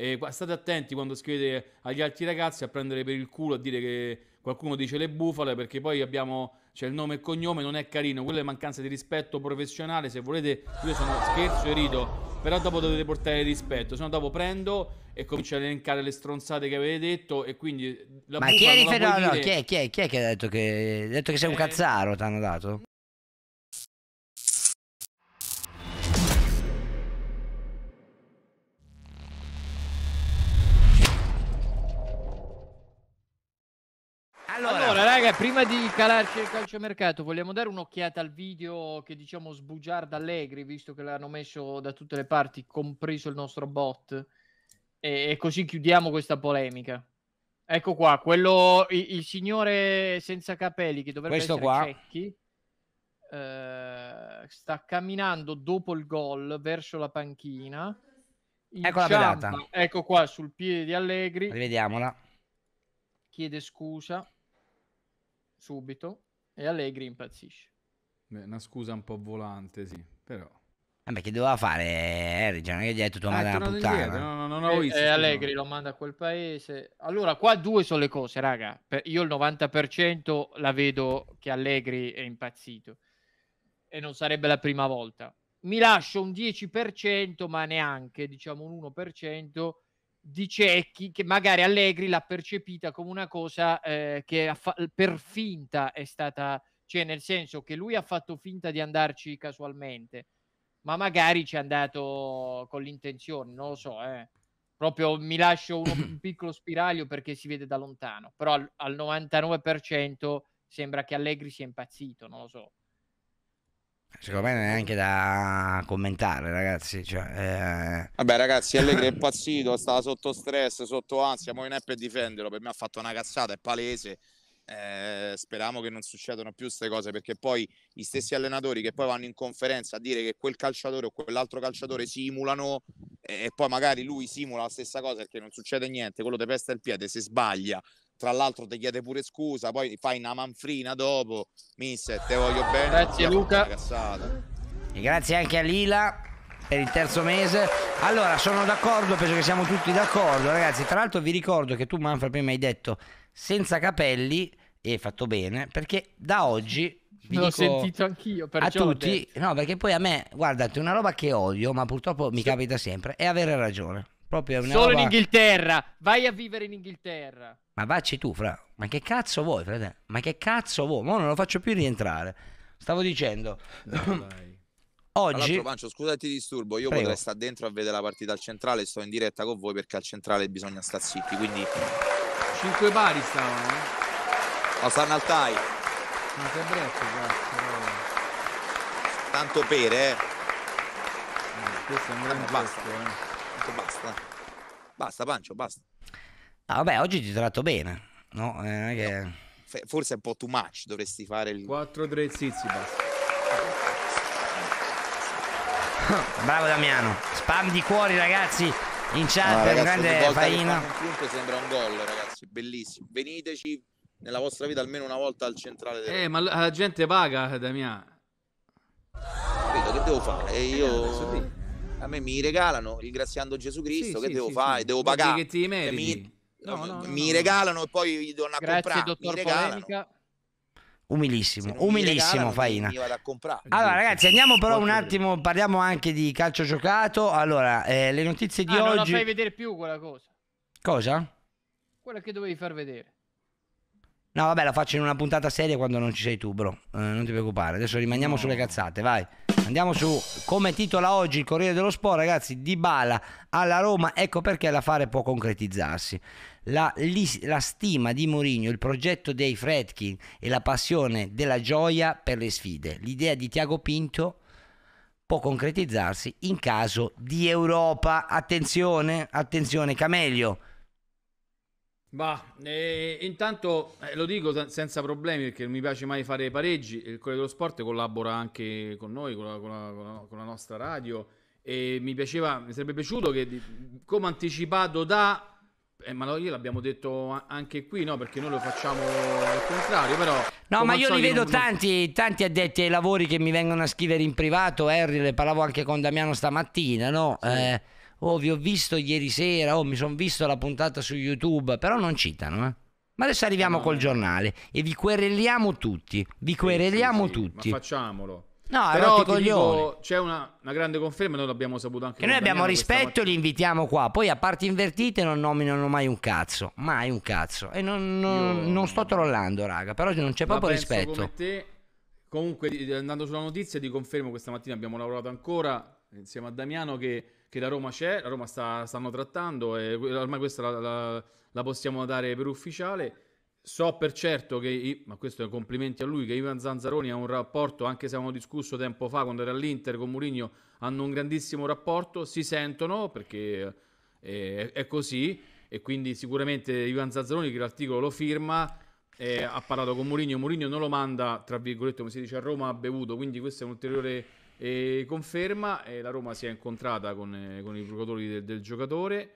E state attenti quando scrivete agli altri ragazzi a prendere per il culo, a dire che qualcuno dice le bufale, perché poi abbiamo c'è cioè il nome e cognome, non è carino, quello è mancanza di rispetto professionale, se volete io sono scherzo e rido, però dopo dovete portare il rispetto, se no dopo prendo e comincio a elencare le stronzate che avete detto e quindi... La Ma chi è, rifer- no, no, chi, è, chi, è, chi è che ha detto che, ha detto che sei un eh, cazzaro, ti hanno dato? prima di calarci il calciomercato, vogliamo dare un'occhiata al video che diciamo sbugiarda Allegri, visto che l'hanno messo da tutte le parti, compreso il nostro bot. E, e così chiudiamo questa polemica. Ecco qua, quello, il, il signore senza capelli che dovrebbe Questo essere qua. Cecchi, eh, sta camminando dopo il gol verso la panchina. Ecco la pedata. Ecco qua sul piede di Allegri. Rivediamola. Chiede scusa subito e Allegri impazzisce. Beh, una scusa un po' volante, sì, però... Vabbè, che doveva fare Ergia? Non è che gli hai detto tua ah, madre una puttana. Indietro, no, no, non ho eh, visto. E, eh, Allegri lo manda a quel paese. Allora, qua due sono le cose, raga. io il 90% la vedo che Allegri è impazzito. E non sarebbe la prima volta. Mi lascio un 10%, ma neanche, diciamo un 1%, di ciechi che magari Allegri l'ha percepita come una cosa eh, che fa- per finta è stata, cioè nel senso che lui ha fatto finta di andarci casualmente, ma magari ci è andato con l'intenzione, non lo so, eh. proprio mi lascio uno, un piccolo spiraglio perché si vede da lontano, però al, al 99% sembra che Allegri sia impazzito, non lo so. Secondo me non è neanche da commentare, ragazzi. Cioè, eh... Vabbè, ragazzi, Allegri è impazzito, stava sotto stress, sotto ansia. Muovi in per difenderlo. Per me ha fatto una cazzata, è palese. Eh, speriamo che non succedano più queste cose perché poi gli stessi allenatori che poi vanno in conferenza a dire che quel calciatore o quell'altro calciatore simulano eh, e poi magari lui simula la stessa cosa perché non succede niente, quello te pesta il piede se sbaglia tra l'altro ti chiede pure scusa, poi fai una manfrina dopo, mister, eh, te voglio bene. Grazie Luca. E grazie anche a Lila per il terzo mese. Allora, sono d'accordo, penso che siamo tutti d'accordo, ragazzi. Tra l'altro vi ricordo che tu Manfred prima hai detto senza capelli e hai fatto bene, perché da oggi vi l'ho sentito anch'io a tutti, no, perché poi a me, guardate, una roba che odio, ma purtroppo mi sì. capita sempre, è avere ragione. Proprio Solo roba... in Inghilterra. Vai a vivere in Inghilterra. Ma vacci tu, fra. Ma che cazzo vuoi, frate? Ma che cazzo vuoi? Mo non lo faccio più rientrare. Stavo dicendo. Dai, dai. Oggi. Pancio, scusa ti disturbo. Io Prego. potrei stare dentro a vedere la partita al centrale. Sto in diretta con voi perché al centrale bisogna stare zitti. Quindi. Cinque pari stavano. Eh? No, stanno al TAI. Non ti abbretti, Tanto pere, eh. eh. questo è un gran no, eh detto basta. Basta, Pancio, basta. Ah, vabbè, oggi ti tratto bene. No, eh, che... no. Forse è un po' too much, dovresti fare il... 4-3 zizi, basta. Bravo Damiano, spam di cuori ragazzi in chat, ah, grande farina. Un sembra un gol ragazzi, bellissimo. Veniteci nella vostra vita almeno una volta al centrale del... Eh, ma la gente paga, Damiano. Capito, che devo fare? Io... Eh, a me mi regalano ringraziando Gesù Cristo, sì, che sì, devo fare? Devo pagare. Che ti cioè, meriti. mi, no, no, mi regalano e poi gli do una Grazie, comprare. Dottor mi regalano. Polemica. Umilissimo, umilissimo regalano, Faina. Allora ragazzi andiamo però un attimo, parliamo anche di calcio giocato. Allora, eh, le notizie di ah, oggi... Non la fai vedere più quella cosa. Cosa? Quella che dovevi far vedere. No vabbè la faccio in una puntata seria quando non ci sei tu bro, eh, non ti preoccupare. Adesso rimaniamo no. sulle cazzate, vai. Andiamo su come titola oggi il Corriere dello Sport, ragazzi, Di Bala alla Roma, ecco perché l'affare può concretizzarsi. La, la stima di Mourinho, il progetto dei Fredkin e la passione della gioia per le sfide. L'idea di Tiago Pinto può concretizzarsi in caso di Europa. Attenzione, attenzione, Camelio Bah, eh, intanto eh, lo dico sen- senza problemi perché non mi piace mai fare pareggi. Il Corriere dello Sport collabora anche con noi, con la, con la, con la, nostra radio. E mi piaceva, mi sarebbe piaciuto che, come anticipato da. Eh, ma io l'abbiamo detto anche qui, no? Perché noi lo facciamo al contrario, però. No, ma io li vedo non... tanti, tanti addetti ai lavori che mi vengono a scrivere in privato, Harry, eh, parlavo anche con Damiano stamattina, no? Sì. Eh, oh vi ho visto ieri sera, oh mi sono visto la puntata su YouTube, però non citano, eh. Ma adesso arriviamo no, col giornale e vi querelliamo tutti, vi querelliamo sì, sì, tutti. facciamolo. No, però ti dico, c'è una, una, grande conferma, noi l'abbiamo saputo anche. Che noi abbiamo Damiano rispetto e li invitiamo qua. Poi a parti invertite non nominano mai un cazzo. Mai un cazzo. E non, non, Io... non sto trollando, raga. Però non c'è Ma proprio rispetto. Come te. Comunque, eh, andando sulla notizia, ti confermo questa mattina abbiamo lavorato ancora insieme a Damiano che che la Roma c'è, la Roma sta, stanno trattando e ormai questa la, la, la possiamo dare per ufficiale. So per certo che, ma questo è complimenti a lui, che Ivan Zanzaroni ha un rapporto, anche se abbiamo discusso tempo fa quando era all'Inter con Mourinho, hanno un grandissimo rapporto, si sentono perché eh, è, è così e quindi sicuramente Ivan Zanzaroni che l'articolo lo firma eh, ha parlato con Mourinho, Mourinho non lo manda, tra virgolette come si dice a Roma, ha bevuto, quindi questo è un ulteriore e conferma, eh, la Roma si è incontrata con, eh, con i procuratori del, del giocatore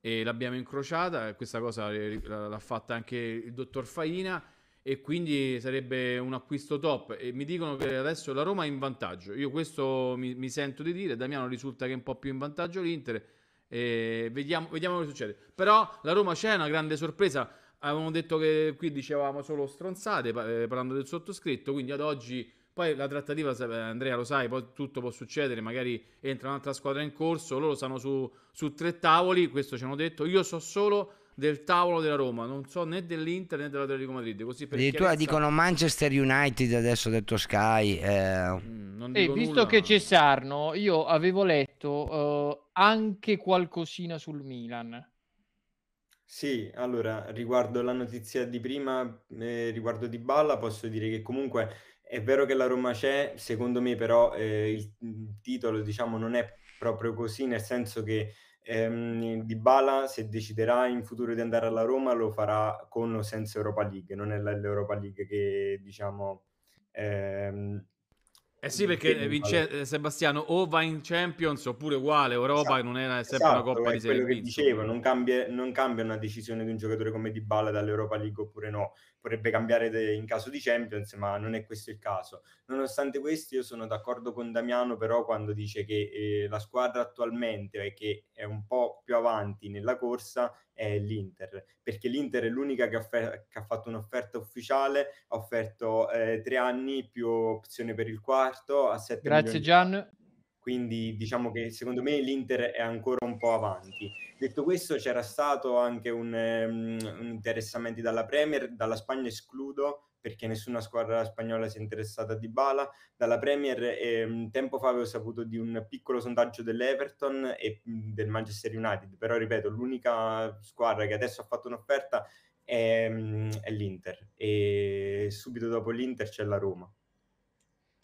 e l'abbiamo incrociata, questa cosa l'ha fatta anche il dottor Faina e quindi sarebbe un acquisto top e mi dicono che adesso la Roma è in vantaggio io questo mi, mi sento di dire Damiano risulta che è un po' più in vantaggio l'Inter e vediamo, vediamo che succede però la Roma c'è una grande sorpresa avevamo detto che qui dicevamo solo stronzate eh, parlando del sottoscritto quindi ad oggi poi la trattativa, eh, Andrea lo sai, poi tutto può succedere, magari entra un'altra squadra in corso, loro stanno su, su tre tavoli, questo ci hanno detto, io so solo del tavolo della Roma, non so né dell'Inter né della dell'Atletico Madrid. Così per Addirittura chiarezza... dicono Manchester United adesso detto Sky. Eh... Mm, e eh, visto nulla, che ma... c'è Sarno, io avevo letto uh, anche qualcosina sul Milan. Sì, allora, riguardo la notizia di prima, eh, riguardo di Balla, posso dire che comunque è vero che la Roma c'è, secondo me però eh, il, mm, titolo diciamo, non è proprio così, nel senso che ehm, Bala se deciderà in futuro di andare alla Roma lo farà con o senza Europa League, non è l'Europa League che diciamo... Ehm, eh sì, perché vince, eh, Sebastiano o va in Champions oppure uguale, Europa esatto, non è sempre esatto, una coppa di serie. quello che dicevo, non cambia, non cambia, una decisione di un giocatore come Di Bala dall'Europa League oppure no, potrebbe cambiare in caso di Champions, ma non è questo il caso. Nonostante questo, io sono d'accordo con Damiano, però, quando dice che eh, la squadra attualmente è che è un po' più avanti nella corsa è l'Inter, perché l'Inter è l'unica che, offer- che ha fatto un'offerta ufficiale, ha offerto eh, tre anni più opzione per il quarto a 7 Grazie milioni. Gian. Quindi diciamo che secondo me l'Inter è ancora un po' avanti. Detto questo, c'era stato anche un, um, un interessamento dalla Premier, dalla Spagna escludo perché nessuna squadra spagnola si è interessata a Dybala. Dalla Premier eh, tempo fa avevo saputo di un piccolo sondaggio dell'Everton e del Manchester United, però ripeto, l'unica squadra che adesso ha fatto un'offerta è, è l'Inter e subito dopo l'Inter c'è la Roma.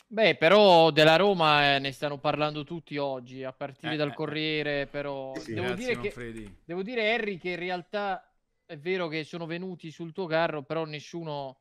Beh, però della Roma eh, ne stanno parlando tutti oggi, a partire eh, dal eh, eh. Corriere, però sì, devo, grazie, dire che, devo dire Harry che in realtà è vero che sono venuti sul tuo carro, però nessuno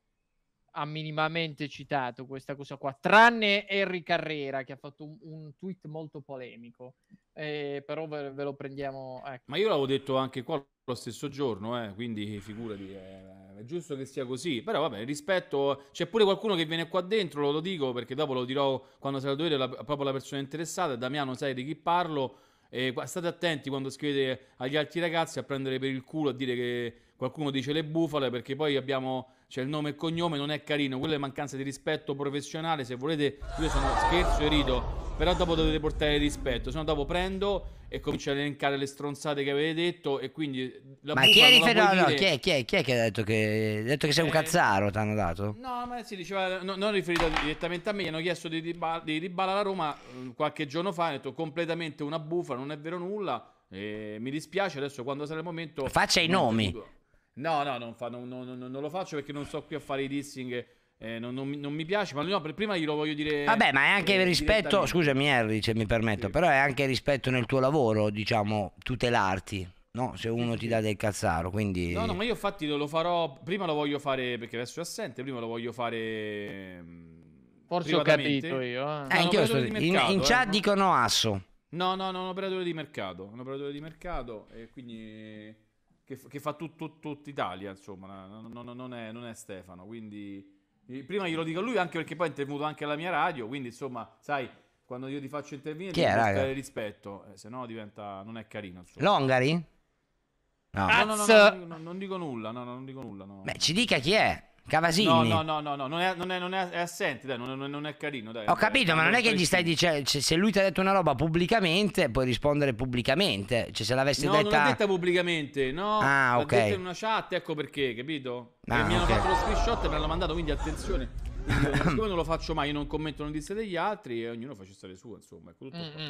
ha minimamente citato questa cosa qua, tranne Henry Carrera che ha fatto un, un tweet molto polemico, eh, però ve, ve, lo prendiamo. Ecco. Ma io l'avevo detto anche qua lo stesso giorno, eh, quindi figurati, eh, è giusto che sia così, però vabbè, rispetto, c'è pure qualcuno che viene qua dentro, lo dico perché dopo lo dirò quando sarà dovere la, proprio la persona interessata, Damiano sai di chi parlo e state attenti quando scrivete agli altri ragazzi a prendere per il culo, a dire che qualcuno dice le bufale, perché poi abbiamo c'è il nome e cognome, non è carino, Quello è mancanza di rispetto professionale, se volete io sono scherzo e rido però dopo dovete portare rispetto, se no dopo prendo e comincio a elencare le stronzate che avete detto e quindi... La ma chi è, rifer- no, no, chi, è, chi, è, chi è che ha detto che, detto che sei eh, un cazzaro, ti hanno dato? No, ma si diceva, no, non riferito direttamente a me, gli hanno chiesto di, riba- di ribala alla Roma mm, qualche giorno fa, hanno detto completamente una bufala, non è vero nulla, mi dispiace, adesso quando sarà il momento... Faccia i nomi! No, no, non, fa, non, non, non, lo faccio perché non sto qui a fare i dissing eh, non, non, non, mi piace, ma no, prima glielo voglio dire. Vabbè, ma è anche eh, rispetto. Scusami, Harry, se mi permetto, sì. però è anche rispetto nel tuo lavoro, diciamo, tutelarti. No, se uno ti dà del cazzaro, quindi... No, no, ma io infatti lo farò... Prima lo voglio fare, perché adesso è assente, prima lo voglio fare... Mm, Forse ho capito io. Eh. Eh, no, sto... mercato, in, in eh. chat dicono asso. No, no, no, un operatore di mercato. Un operatore di mercato, e quindi... Che, che fa tutta tut, tut Italia, insomma. Non è, non è Stefano, quindi... Eh, prima glielo dico a lui anche perché poi è intervenuto anche alla mia radio, quindi insomma, sai, quando io ti faccio intervenire Chi devi è, mostrare rispetto, eh, se no diventa... non è carino. Insomma. Longari? No. No, no, no, no, non dico nulla, no, no, non dico nulla. No. Beh, ci dica chi è. Cavasini. No, no, no, no, no. Non, è, non, è, non è, assente, dai, non, non, è carino. Dai, Ho capito, dai, ma non è che gli stai dicendo. Cioè, se lui ti ha detto una roba pubblicamente, puoi rispondere pubblicamente. Cioè, se l'avessi no, detta. non l'ha detta pubblicamente, no. Ah, ok. detta in una chat, ecco perché, capito? Ah, mi okay. hanno fatto lo screenshot e me l'hanno mandato, quindi attenzione. Quindi, siccome non lo faccio mai, io non commento notizie degli altri e ognuno faccia le sue, insomma. Ecco tutto mm-hmm.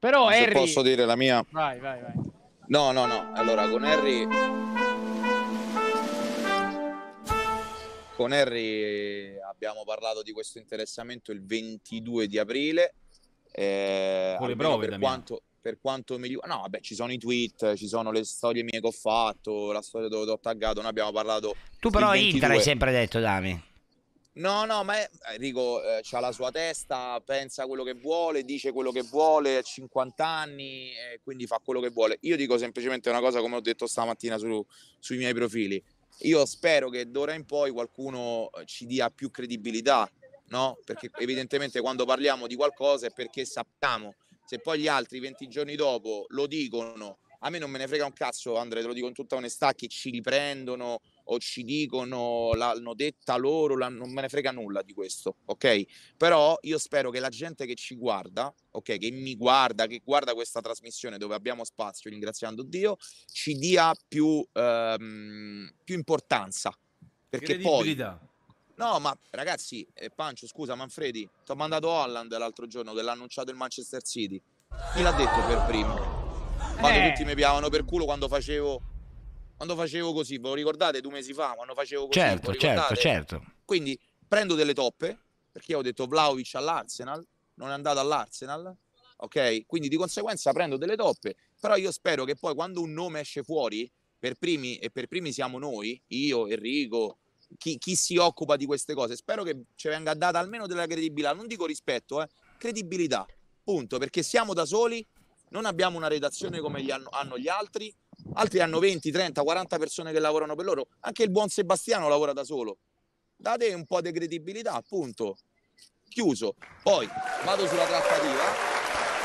Però, se Harry... posso dire la mia. Vai, vai, vai. No, no, no. Allora, con Harry con Harry abbiamo parlato di questo interessamento il 22 di aprile. Eh, le prove, per quanto, per quanto, mi riguarda, no, vabbè, ci sono i tweet, ci sono le storie mie che ho fatto, la storia dove ho taggato. Noi abbiamo parlato. Tu, però, Inter hai sempre detto, Dami. No, no, ma è, Enrico eh, eh ha la sua testa, pensa quello che vuole, dice quello che vuole, ha 50 anni, eh, quindi fa quello che vuole. Io dico semplicemente una cosa come ho detto stamattina su, sui miei profili. Io spero che d'ora in poi qualcuno eh, ci dia più credibilità, no? Perché evidentemente quando parliamo di qualcosa è perché sappiamo. Se poi gli altri 20 giorni dopo lo dicono, a me non me ne frega un cazzo, Andrea, te lo dico in tutta onestà, che ci riprendono o ci dicono l'hanno detta loro, non me ne frega nulla di questo, ok? Però io spero che la gente che ci guarda, ok, che mi guarda, che guarda questa trasmissione dove abbiamo spazio, ringraziando Dio, ci dia più, ehm, più importanza. Perché poi... No, ma ragazzi, eh, Pancio, scusa Manfredi, ti ho mandato Holland l'altro giorno che l'ha annunciato il Manchester City. Chi l'ha detto per primo? Ma eh. tutti mi piavano per culo quando facevo quando facevo così, ve lo ricordate due mesi fa, quando facevo così? Certo, certo, certo. Quindi prendo delle toppe, perché ho detto Vlaovic all'Arsenal, non è andato all'Arsenal, ok? Quindi di conseguenza prendo delle toppe, però io spero che poi quando un nome esce fuori, per primi, e per primi siamo noi, io, Enrico, chi, chi si occupa di queste cose, spero che ci venga data almeno della credibilità, non dico rispetto, eh, credibilità, punto, perché siamo da soli, non abbiamo una redazione come gli hanno, hanno gli altri, altri hanno 20, 30, 40 persone che lavorano per loro, anche il buon Sebastiano lavora da solo. Date un po' di credibilità, appunto. Chiuso. Poi vado sulla trattativa.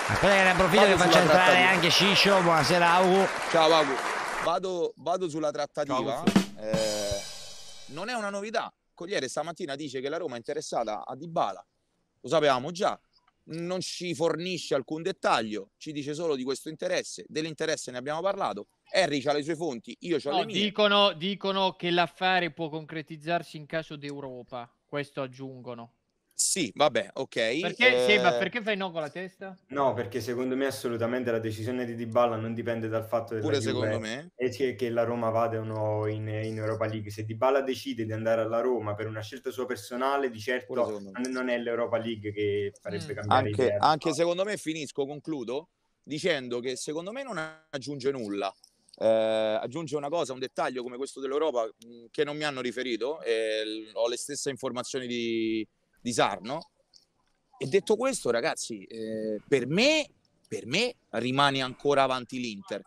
Aspetta ne approfitto vado che faccia entrare anche Ciccio, buonasera Augu. Ciao Augu. Vado, vado, sulla trattativa. Eh, non è una novità. Cogliere stamattina dice che la Roma è interessata a Dybala. Lo sapevamo già, non ci fornisce alcun dettaglio, ci dice solo di questo interesse, dell'interesse ne abbiamo parlato, Harry ha le sue fonti, io ho no, le mie. Dicono, dicono che l'affare può concretizzarsi in caso d'Europa, questo aggiungono. Sì, vabbè, ok. Perché, eh... Seba, perché fai no con la testa? No, perché secondo me assolutamente la decisione di Dybala non dipende dal fatto della Pure secondo me. E che, che la Roma vada o no in, in, Europa League. Se Dybala decide di andare alla Roma per una scelta sua personale, di certo non, è l'Europa League che farebbe mm. cambiare anche, idea. Anche secondo me, finisco, concludo, dicendo che secondo me non aggiunge nulla eh, aggiunge una cosa, un dettaglio come questo dell'Europa mhmm, che non mi hanno riferito, l- ehm, ho le stesse informazioni di, di Sarno. E detto questo, ragazzi, eh, per, me, per me rimane ancora avanti l'Inter.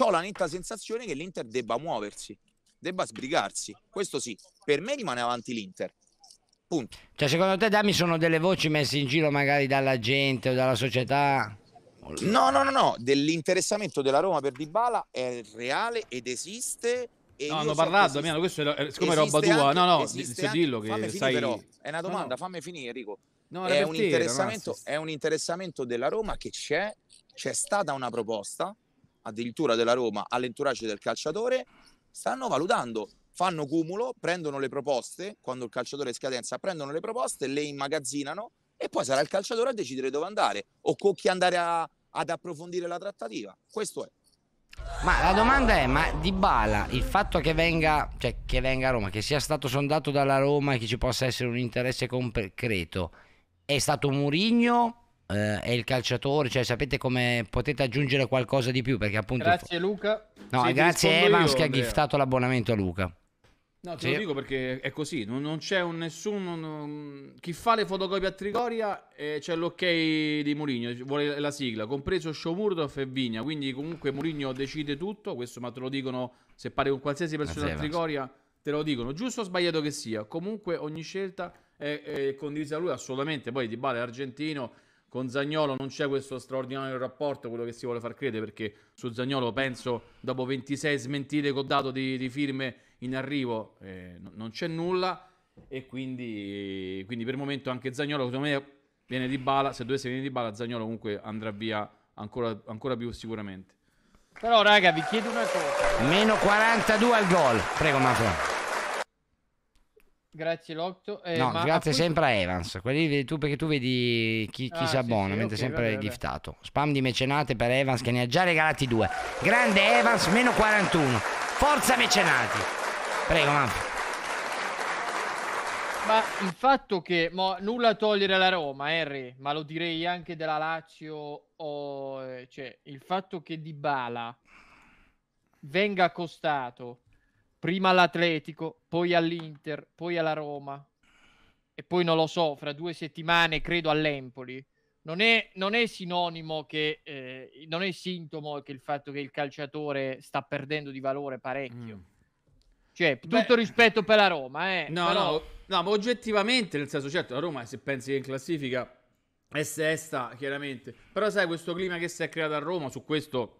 Ho la netta sensazione che l'Inter debba muoversi, debba sbrigarsi. Questo sì, per me rimane avanti l'Inter. Punto. Cioè, secondo te, Dami, sono delle voci messe in giro magari dalla gente o dalla società? No, no, no, no, dell'interessamento della Roma per Dybala è reale ed esiste no, hanno parlato, Damiano, questo è, siccome è roba tua. Anche, no, no, se dillo che fammi sai... però. È una domanda, no, fammi finire, Rico. No, è, un interessamento, è un interessamento della Roma che c'è, c'è stata una proposta, addirittura della Roma, all'entourage del calciatore, stanno valutando, fanno cumulo, prendono le proposte, quando il calciatore è scadenza, prendono le proposte, le immagazzinano, e poi sarà il calciatore a decidere dove andare o con chi andare a, ad approfondire la trattativa. Questo è. Ma la domanda è, ma Di Bala, il fatto che venga, cioè, che venga a Roma, che sia stato sondato dalla Roma e che ci possa essere un interesse concreto, è stato Murigno eh, è il calciatore, cioè sapete come potete aggiungere qualcosa di più perché appunto Grazie Luca. No, grazie Evans io, che ha giftato l'abbonamento a Luca. No, te sì. lo dico perché è così, non, non c'è un nessuno... Non... Chi fa le fotocopie a Trigoria eh, c'è l'ok di Mourinho, vuole la sigla, compreso Showmurdoff e Vigna, quindi comunque Mourinho decide tutto, questo ma te lo dicono se pare con qualsiasi persona a Trigoria, te lo dicono, giusto o sbagliato che sia, comunque ogni scelta è, è condivisa da lui assolutamente, poi Di Bale argentino, con Zagnolo non c'è questo straordinario rapporto, quello che si vuole far credere, perché su Zagnolo penso dopo 26 smentite che ho dato di, di firme in arrivo eh, non c'è nulla e quindi, quindi, per il momento anche Zagnolo secondo me viene di bala, se dovesse venire di bala Zagnolo comunque andrà via ancora, ancora più sicuramente. Però raga vi chiedo una cosa. Meno 42 al gol, prego Mafia. Grazie Lotto. Eh, no, grazie a sempre a Evans. Quelli, tu, perché tu vedi chi, chi ah, si abbona, sì, sì, mentre okay, sempre vabbè, giftato. Spam di mecenate per Evans che ne ha già regalati due. Grande Evans, meno 41. Forza mecenati. Prego, Manfred. Ma il fatto che mo, nulla a togliere la Roma, Harry, ma lo direi anche della Lazio, o, eh, cioè, il fatto che Dybala venga accostato prima all'Atletico, poi all'Inter, poi alla Roma e poi non lo so, fra due settimane credo all'Empoli, non è, non è sinonimo che, eh, non è sintomo che il fatto che il calciatore sta perdendo di valore parecchio. Mm cioè, tutto Beh, rispetto per la Roma, eh. No, Però... no, no, ma oggettivamente, nel senso, certo, la Roma, se pensi che in classifica è sesta, chiaramente. Però sai, questo clima che si è creato a Roma, su questo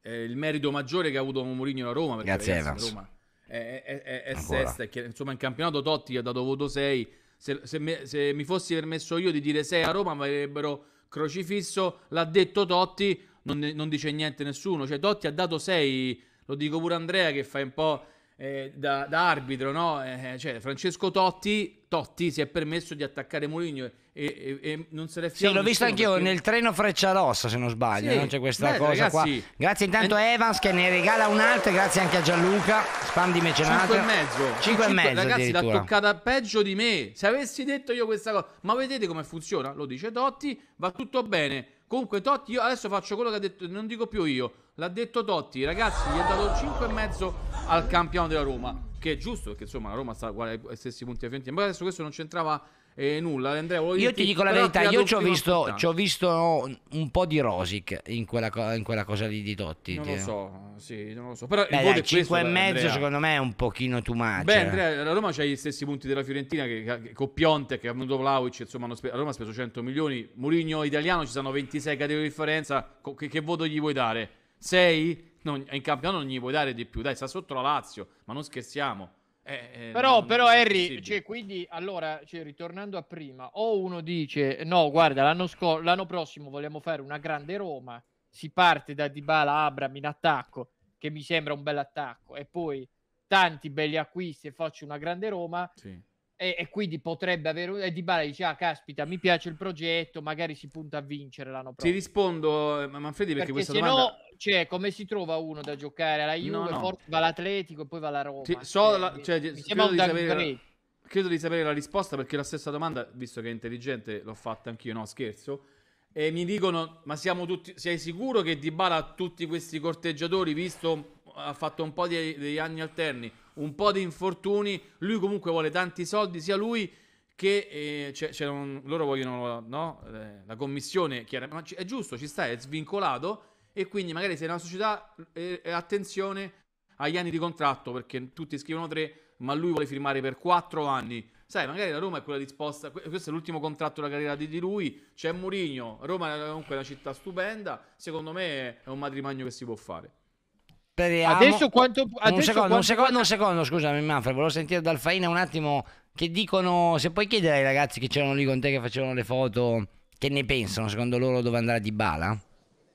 eh, il merito maggiore che ha avuto Mourinho la Roma, perché Grazie, ragazzi, Roma è, è, è, è sesta, e che, insomma, in campionato Totti ha dato voto 6. Se, se, se mi fossi permesso io di dire 6 a Roma, mi avrebbero crocifisso, l'ha detto Totti, non, non dice niente nessuno. Cioè, Totti ha dato 6, lo dico pure Andrea che fa un po' eh, da, da, arbitro, no? Eh, eh, cioè, Francesco Totti, Totti, si è permesso di attaccare Mourinho e, e, e, non se l'è fiato. Sì, l'ho visto anch'io perché... nel treno Freccia Frecciarossa, se non sbaglio, sì. no? c'è questa Beh, cosa ragazzi, qua. Grazie intanto eh. a Evans che ne regala un'altra, grazie anche a Gianluca, spam di mecenato. 5 e mezzo. 5 e mezzo Ragazzi, l'ha toccata peggio di me. Se avessi detto io questa cosa, ma vedete come funziona? Lo dice Totti, va tutto bene. Comunque Totti, io adesso faccio quello che ha detto, non dico più io, l'ha detto Totti, ragazzi, gli ha dato 5 e mezzo al campione della Roma. Che è giusto, perché insomma la Roma sta uguale ai stessi punti a Fiorentina. Ma adesso questo non c'entrava eh, nulla. Andrea, io ti dico la verità, io ci ho visto, visto, un po' di Rosic in quella, co- in quella cosa lì di Dotti. Non lo so, sì, non lo so. Però Beh, dai, 5 e mezzo secondo me è un pochino too much. Beh, eh. Andrea, la Roma ha gli stessi punti della Fiorentina che, che con Pionte, che è venuto Vlaovic, insomma, spe- la Roma ha speso 100 milioni. Mourinho italiano, ci sono 26 categorie di differenza. Co- che, che voto gli vuoi dare? 6? non, in campionato non gli puoi dare di più. Dai, sta sotto la Lazio, ma non scherziamo. Eh, eh, però, non, però non Harry, cioè, quindi allora, cioè, ritornando a prima, o uno dice no, guarda, l'anno, sco- l'anno prossimo vogliamo fare una grande Roma, si parte da Dybala, Abram in attacco, che mi sembra un bel attacco, e poi tanti belli acquisti e faccio una grande Roma. Sì. E, e, quindi potrebbe avere e Di Bala dice ah caspita mi piace il progetto magari si punta a vincere l'anno prossimo ti rispondo eh, Manfredi perché, perché questa se domanda no cioè come si trova uno da giocare alla Juve no, no. Forse va all'Atletico e poi va alla Roma sì, so cioè, la, cioè, credo, di sapere, la, credo di sapere la risposta perché la stessa domanda visto che è intelligente l'ho fatta anch'io no scherzo e mi dicono ma siamo tutti sei sicuro che Di Bala ha tutti questi corteggiatori visto ha fatto un po' di, degli anni alterni un po' di infortuni. Lui comunque vuole tanti soldi, sia lui che eh, c'è, c'è un, loro vogliono no? Eh, la commissione, ma è giusto, ci sta, è svincolato e quindi magari se è una società, eh, eh attenzione agli anni di contratto perché tutti scrivono tre, ma lui vuole firmare per quattro anni. Sai, magari la Roma è quella disposta, questo è l'ultimo contratto della carriera di, di lui, c'è Mourinho, Roma eh, è comunque una città stupenda, secondo me è un matrimonio che si può fare. Speriamo. Adesso quanto... Adesso un, secondo, quanto... un, secondo, un secondo, scusami Manfred, volevo sentire dal Faina un attimo che dicono, se puoi chiedere ai ragazzi che c'erano lì con te che facevano le foto, che ne pensano secondo loro dove andrà Di Bala?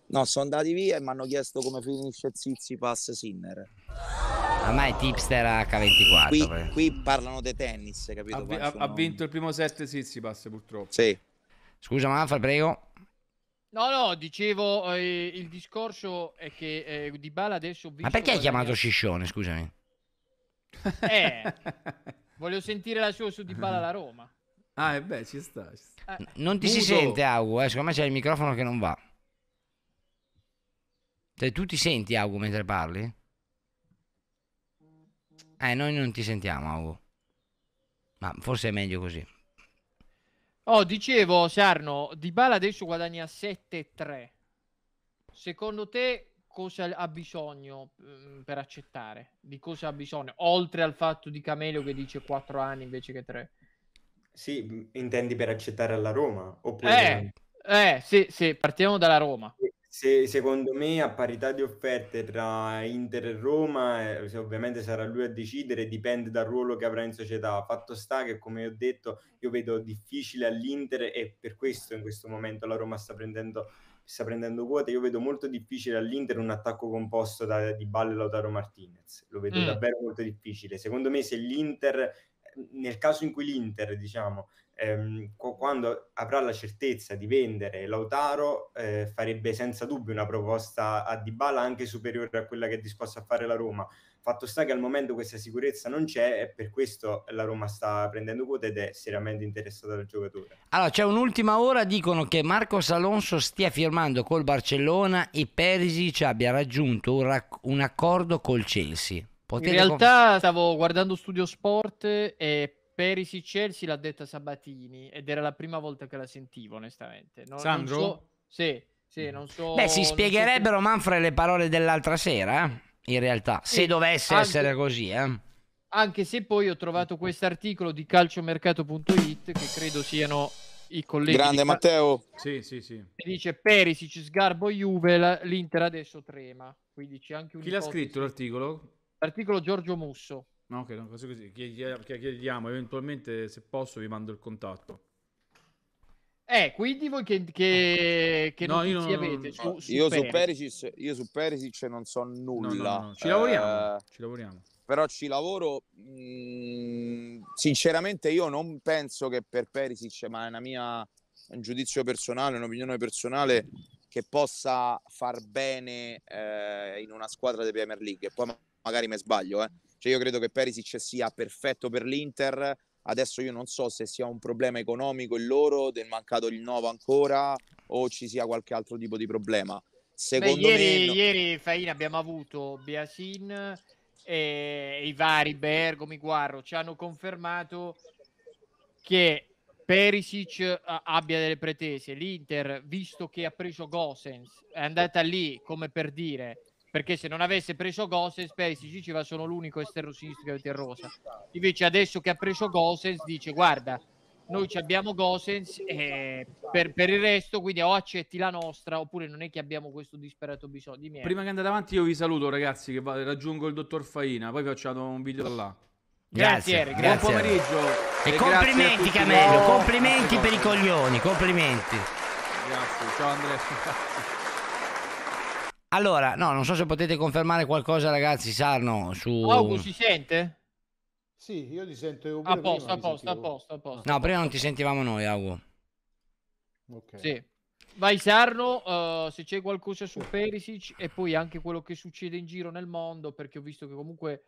No, sono andati via e mi hanno chiesto come finisce Zizi Pass Sinner. Ormai è tipster H24. Qui, qui parlano di tennis, capito? Ha, ha, ha vinto il primo set Zizi Pass purtroppo. Sì. Scusa Manfred, prego. No, no, dicevo, eh, il discorso è che eh, Di Bala adesso... Ma perché hai chiamato Sciscione, scusami? Eh, voglio sentire la sua su Di Bala alla Roma. Ah, e eh, beh, ci sta. Ci sta. Eh. Non ti Muto. si sente, Augu, eh? secondo me c'è il microfono che non va. Cioè, tu ti senti, Augu, mentre parli? Eh, noi non ti sentiamo, Augu. Ma forse è meglio così. Oh, dicevo, Sarno, Dybala adesso guadagna 7-3. Secondo te cosa ha bisogno mm, per accettare? Di cosa ha bisogno? Oltre al fatto di Camelio che dice 4 anni invece che 3. Sì, intendi per accettare alla Roma? Oppure... Eh, eh sì, sì, partiamo dalla Roma. Se, secondo me, a parità di offerte tra Inter e Roma, eh, se ovviamente sarà lui a decidere, dipende dal ruolo che avrà in società. Fatto sta che, come ho detto, io vedo difficile all'Inter e per questo in questo momento la Roma sta prendendo, sta prendendo quote. Io vedo molto difficile all'Inter un attacco composto da Di Balla e Lautaro Martinez. Lo vedo mm. davvero molto difficile. Secondo me, se l'Inter nel caso in cui l'Inter, diciamo, ehm, quando avrà la certezza di vendere Lautaro, eh, farebbe senza dubbio una proposta a Dybala anche superiore a quella che è disposta a fare la Roma. Fatto sta che al momento questa sicurezza non c'è e per questo la Roma sta prendendo quota ed è seriamente interessata dal giocatore. Allora, c'è un'ultima ora, dicono che Marcos Alonso stia firmando col Barcellona e Perisic abbia raggiunto un, rac- un accordo col Chelsea. Potete in realtà con... stavo guardando Studio Sport e Perisic Chelsea l'ha detta Sabatini ed era la prima volta che la sentivo, onestamente. No, Sandro? So... Sì, sì, non so. Beh, si spiegherebbero, so... Manfred, le parole dell'altra sera, eh, in realtà, se sì, dovesse anche... essere così, eh. Anche se poi ho trovato questo articolo di calciomercato.it che credo siano i colleghi. Grande di... Matteo. Sì, sì, sì. E dice Perisic, Sgarbo, Juve, l'Inter adesso trema. Quindi c'è anche un Chi l'ha scritto l'articolo? L'articolo Giorgio Musso. No, ok, non faccio così. Chiediamo eventualmente se posso vi mando il contatto. Eh, quindi voi che, che, che no, io non, avete? Su, su io, su Perisic, io su Perisic non so nulla. No, no, ci, lavoriamo, eh, ci lavoriamo, Però ci lavoro. Mh, mm, sinceramente, io non penso che per Perisic, ma è una mia, un giudizio personale, un'opinione personale, che possa far bene eh, in una squadra di Premier League. E poi magari mi sbaglio, eh. cioè io credo che Perisic sia perfetto per l'Inter, adesso io non so se sia un problema economico il loro, del mancato rinnovo ancora, o ci sia qualche altro tipo di problema. Secondo Beh, ieri, me... No... Ieri, Faina, abbiamo avuto Biasin e i vari Bergomi, Guarro, ci hanno confermato che Perisic abbia delle pretese. L'Inter, visto che ha preso Gosens, è andata lì come per dire perché se non avesse preso Gosens Perisic diceva sono l'unico esterno sinistro che avete rosa invece adesso che ha preso Gosens dice guarda noi ci abbiamo Gosens e eh, per, per, il resto quindi o accetti la nostra oppure non è che abbiamo questo disperato bisogno di me. prima che andate avanti io vi saluto ragazzi che raggiungo il dottor Faina poi facciamo un video da là grazie, grazie. grazie. buon pomeriggio e, e complimenti Camelo complimenti per i coglioni complimenti grazie ciao Andrea allora, no, non so se potete confermare qualcosa, ragazzi. Sarno su. Augu si sente? Sì, io ti sento. A posto, a posto, a posto, a posto. No, prima non ti sentivamo noi, Augu. Ok. Sì. Vai Sarno, uh, se c'è qualcosa su Perisic e poi anche quello che succede in giro nel mondo, perché ho visto che comunque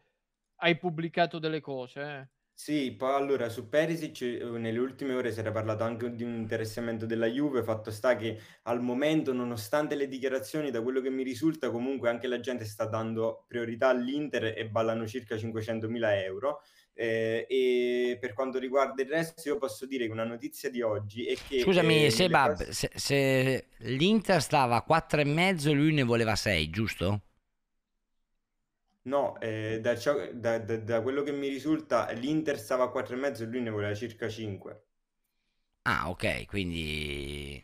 hai pubblicato delle cose. Eh. Sì, poi allora su Perisic eh, nelle ultime ore si era parlato anche di un interessamento della Juve, fatto sta che al momento, nonostante le dichiarazioni, da quello che mi risulta, comunque anche la gente sta dando priorità all'Inter e ballano circa 500.000 euro. Eh, e per quanto riguarda il resto, io posso dire che una notizia di oggi è che. Scusami, eh, Sebab, case... se, se l'Inter stava a 4,5 lui ne voleva 6, giusto? No, eh, da, ciò- da- da- da quello che mi risulta l'Inter stava a 4,5 e mezzo e lui ne voleva circa 5. Ah, ok, quindi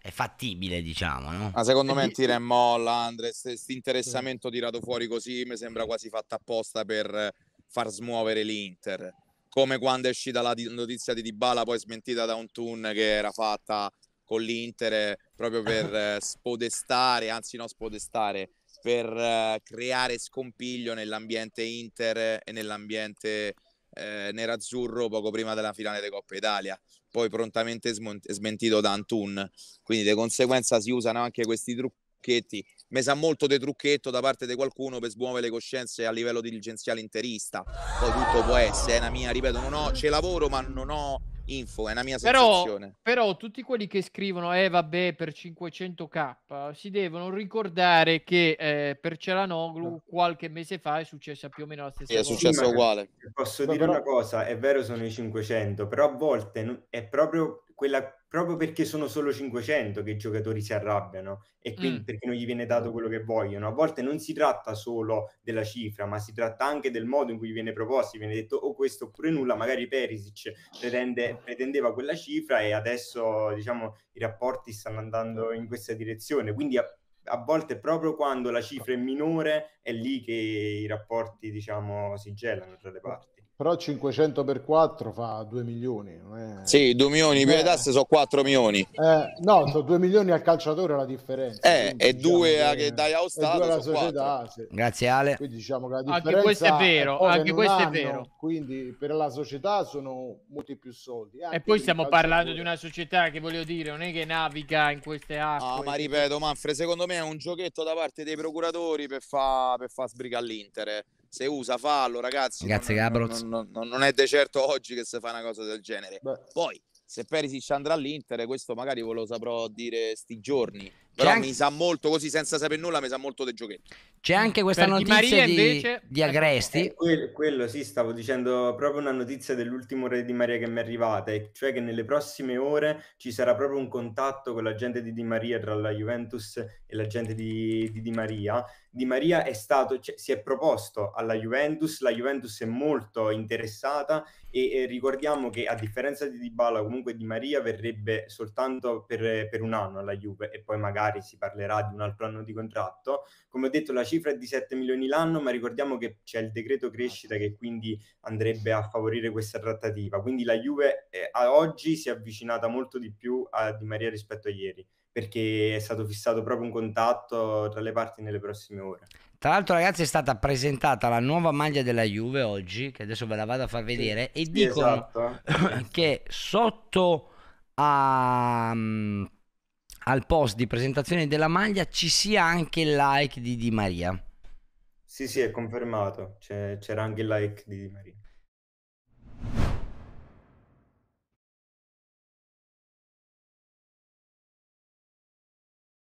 è fattibile, diciamo, no? Ma secondo eh, me il tira e molla, Andres, questo interessamento tirato fuori così mi sembra quasi fatto apposta per eh, far smuovere l'Inter. Come quando è uscita la notizia di Dybala, poi smentita da un tunnel che era fatta con l'Inter eh, proprio per spodestare, anzi no spodestare, per uh, creare scompiglio nell'ambiente Inter e nell'ambiente eh, nerazzurro poco prima della finale di Coppa Italia, poi prontamente smont- smentito da Antun. Quindi di conseguenza si usano anche questi trucchetti. Mi sa molto di trucchetto da parte di qualcuno per smuovere le coscienze a livello dirigenziale interista. Poi tutto può essere, è una mia, ripeto, non ho, ce lavoro ma non ho info, è una mia sensazione. Però, però tutti quelli che scrivono, eh vabbè, per 500k, si devono ricordare che eh, per Celanoglu qualche mese fa è successa più o meno la stessa cosa. È successo uguale. Posso dire però... una cosa, è vero sono i 500, però a volte è proprio quella, proprio perché sono solo 500 che i giocatori si arrabbiano e quindi mm. perché non gli viene dato quello che vogliono. A volte non si tratta solo della cifra, ma si tratta anche del modo in cui viene proposto, viene detto o oh, questo oppure nulla, magari Perisic pretende, pretendeva quella cifra e adesso diciamo i rapporti stanno andando in questa direzione, quindi a, a volte proprio quando la cifra è minore è lì che i rapporti diciamo si gelano tra le parti. Però 500 per 4 fa 2 milioni. Eh. Sì, 2 milioni eh. più le eh. tasse sono 4 milioni. Eh, no, sono 2 milioni al calciatore la differenza. Eh, e 2 diciamo che, dai allo Stato. alla società. Sì. Grazie Ale. Quindi diciamo che la differenza anche questo è vero. anche questo anno, è vero. Quindi per la società sono molti più soldi. E poi stiamo parlando di una società che voglio dire, non è che naviga in queste acque. Ah, ma ripeto Manfred, secondo me è un giochetto da parte dei procuratori per far, per far sbrigare l'Inter se usa fallo, ragazzi. Grazie, non, Gabriel. Non, non, non, è di certo oggi che si fa una cosa del genere. Beh. Poi, se Perisic andrà all'Inter, questo magari ve lo saprò dire sti giorni. Però anche... mi sa molto così senza sapere nulla, mi sa molto dei giochetti. C'è anche questa Perché notizia di, invece... di, Agresti. Eh, quello, quello, sì, stavo dicendo proprio una notizia dell'ultimo Re di Maria che mi è arrivata, cioè che nelle prossime ore ci sarà proprio un contatto con la gente di Di Maria tra la Juventus e la gente di Di, di Maria. Di Maria è stato, cioè, si è proposto alla Juventus, la Juventus è molto interessata e, e ricordiamo che a differenza di Di Bala comunque Di Maria verrebbe soltanto per, per un anno alla Juve e poi magari magari si parlerà di un altro anno di contratto. Come ho detto, la cifra è di 7 milioni l'anno, ma ricordiamo che c'è il decreto crescita che quindi andrebbe a favorire questa trattativa. Quindi la Juve eh, a oggi si è avvicinata molto di più a Di Maria rispetto a ieri perché è stato fissato proprio un contatto tra le parti nelle prossime ore. Tra l'altro, ragazzi, è stata presentata la nuova maglia della Juve oggi, che adesso ve la vado a far vedere, sì, e dicono esatto. che sotto a, mm, al post di presentazione della maglia ci sia anche il like di Di Maria. Sì, sì, è confermato. C'è, c'era anche il like di Di Maria.